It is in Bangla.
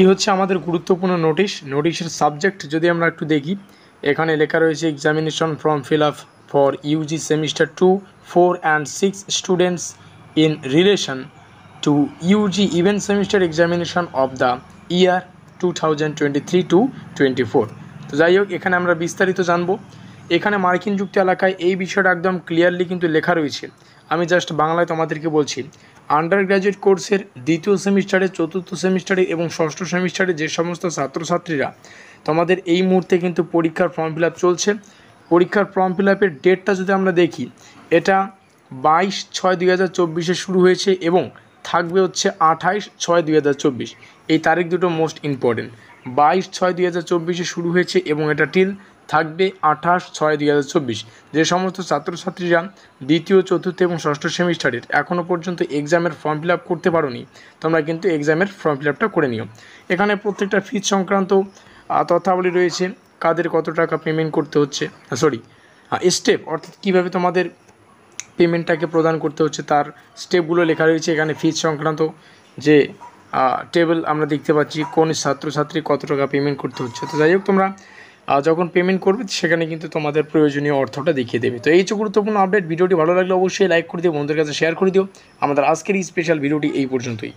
এই হচ্ছে আমাদের গুরুত্বপূর্ণ নোটিশ নোটিশের সাবজেক্ট যদি আমরা একটু দেখি এখানে লেখা রয়েছে examination form fill up for UG semester two four and six students in relation to UG event semester examination of the year two thousand twenty three to twenty four তো যাই হোক এখানে আমরা বিস্তারিত জানবো এখানে মার্কিন যুক্ত এলাকায় এই বিষয়টা একদম ক্লিয়ারলি কিন্তু লেখা রয়েছে আমি জাস্ট বাংলায় তোমাদেরকে বলছি আন্ডার গ্র্যাজুয়েট কোর্সের দ্বিতীয় সেমিস্টারে চতুর্থ সেমিস্টারে এবং ষষ্ঠ সেমিস্টারে যে সমস্ত ছাত্রছাত্রীরা তোমাদের এই মুহূর্তে কিন্তু পরীক্ষার ফর্ম ফিল চলছে পরীক্ষার ফর্ম ফিল আপের ডেটটা যদি আমরা দেখি এটা বাইশ ছয় দুই হাজার চব্বিশে শুরু হয়েছে এবং থাকবে হচ্ছে আঠাইশ ছয় দুই হাজার চব্বিশ এই তারিখ দুটো মোস্ট ইম্পর্টেন্ট বাইশ ছয় দুই হাজার চব্বিশে শুরু হয়েছে এবং এটা টিল থাকবে আঠাশ ছয় দুই হাজার চব্বিশ যে সমস্ত ছাত্রছাত্রীরা দ্বিতীয় চতুর্থ এবং ষষ্ঠ সেমিস্টারের এখনও পর্যন্ত এক্সামের ফর্ম ফিল করতে নি তোমরা কিন্তু এক্সামের ফর্ম ফিল করে নিও এখানে প্রত্যেকটা ফিজ সংক্রান্ত তথ্যাবলী রয়েছে কাদের কত টাকা পেমেন্ট করতে হচ্ছে সরি স্টেপ অর্থাৎ কীভাবে তোমাদের পেমেন্টটাকে প্রদান করতে হচ্ছে তার স্টেপগুলো লেখা রয়েছে এখানে ফিজ সংক্রান্ত যে টেবিল আমরা দেখতে পাচ্ছি কোন ছাত্রছাত্রী কত টাকা পেমেন্ট করতে হচ্ছে তো যাই হোক তোমরা যখন পেমেন্ট করবে সেখানে কিন্তু তোমাদের প্রয়োজনীয় অর্থটা দেখিয়ে দেবে তো এই হচ্ছে গুরুত্বপূর্ণ আপডেট ভিডিওটি ভালো লাগলে অবশ্যই লাইক করে দিও বন্ধুদের কাছে শেয়ার করে দিও আমাদের আজকের এই স্পেশাল ভিডিওটি এই পর্যন্তই